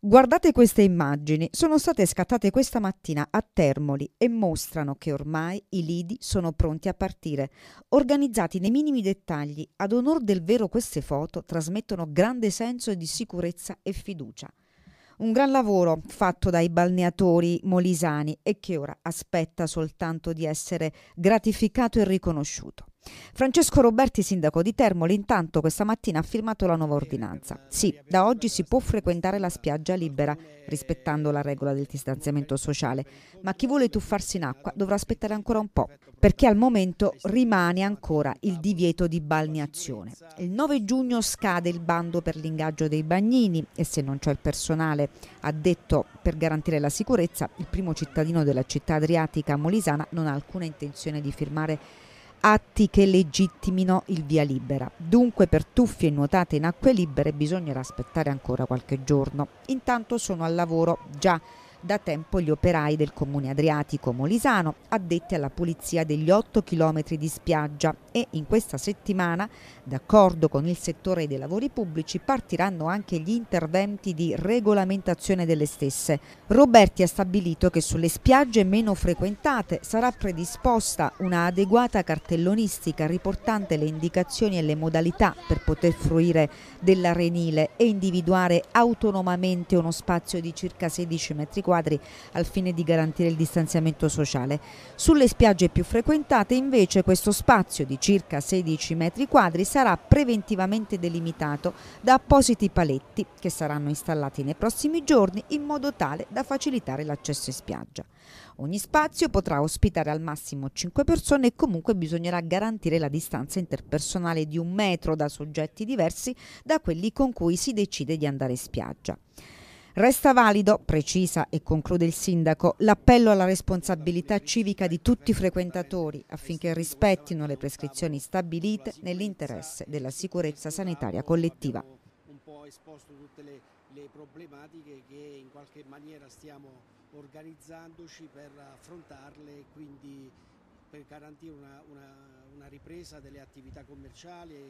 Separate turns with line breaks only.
Guardate queste immagini, sono state scattate questa mattina a Termoli e mostrano che ormai i lidi sono pronti a partire. Organizzati nei minimi dettagli, ad onor del vero queste foto trasmettono grande senso di sicurezza e fiducia. Un gran lavoro fatto dai balneatori molisani e che ora aspetta soltanto di essere gratificato e riconosciuto. Francesco Roberti, sindaco di Termoli, intanto questa mattina ha firmato la nuova ordinanza. Sì, da oggi si può frequentare la spiaggia libera, rispettando la regola del distanziamento sociale, ma chi vuole tuffarsi in acqua dovrà aspettare ancora un po', perché al momento rimane ancora il divieto di balneazione. Il 9 giugno scade il bando per l'ingaggio dei bagnini e se non c'è il personale addetto per garantire la sicurezza, il primo cittadino della città adriatica molisana non ha alcuna intenzione di firmare atti che legittimino il via libera. Dunque per tuffi e nuotate in acque libere bisognerà aspettare ancora qualche giorno. Intanto sono al lavoro già da tempo gli operai del comune adriatico molisano addetti alla pulizia degli 8 km di spiaggia e in questa settimana, d'accordo con il settore dei lavori pubblici, partiranno anche gli interventi di regolamentazione delle stesse. Roberti ha stabilito che sulle spiagge meno frequentate sarà predisposta una adeguata cartellonistica riportante le indicazioni e le modalità per poter fruire dell'arenile e individuare autonomamente uno spazio di circa 16 metri quadri al fine di garantire il distanziamento sociale. Sulle spiagge più frequentate invece questo spazio di circa 16 metri quadri, sarà preventivamente delimitato da appositi paletti che saranno installati nei prossimi giorni in modo tale da facilitare l'accesso in spiaggia. Ogni spazio potrà ospitare al massimo 5 persone e comunque bisognerà garantire la distanza interpersonale di un metro da soggetti diversi da quelli con cui si decide di andare in spiaggia. Resta valido, precisa e conclude il sindaco, l'appello alla responsabilità civica di tutti i frequentatori affinché rispettino le prescrizioni stabilite nell'interesse della sicurezza sanitaria collettiva. Un po' esposto tutte le, le problematiche che in qualche maniera stiamo organizzandoci per affrontarle e quindi per garantire una, una, una ripresa delle attività commerciali.